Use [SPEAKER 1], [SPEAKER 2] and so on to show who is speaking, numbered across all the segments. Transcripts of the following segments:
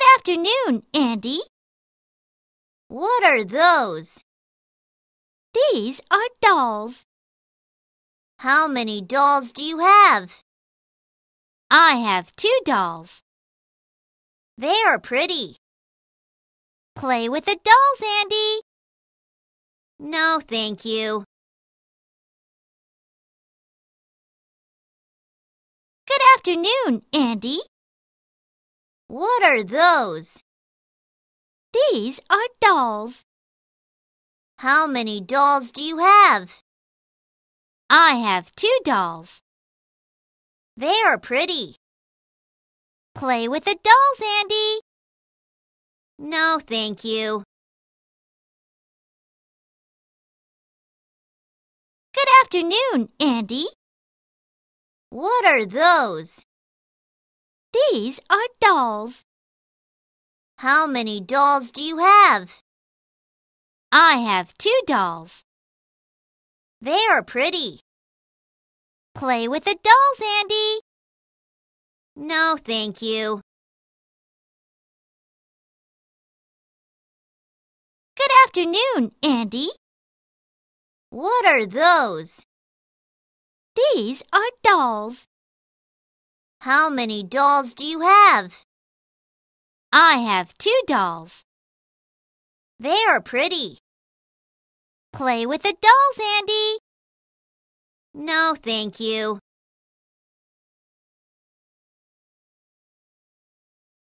[SPEAKER 1] Good afternoon, Andy. What are those? These are dolls. How many dolls do you have? I have two dolls. They are pretty. Play with the dolls, Andy. No, thank you. Good afternoon, Andy. What are those? These are dolls. How many dolls do you have? I have two dolls. They are pretty. Play with the dolls, Andy. No, thank you. Good afternoon, Andy. What are those? These are dolls. How many dolls do you have? I have two dolls. They are pretty. Play with the dolls, Andy. No, thank you. Good afternoon, Andy. What are those? These are dolls. How many dolls do you have? I have two dolls. They are pretty. Play with the dolls, Andy. No, thank you.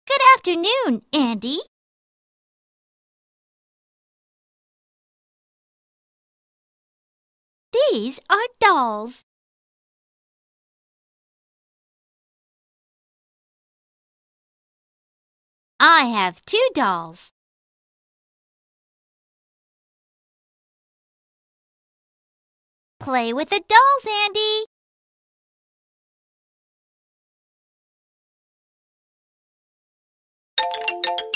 [SPEAKER 1] Good afternoon, Andy. These are dolls. I have two dolls. Play with the dolls, Andy.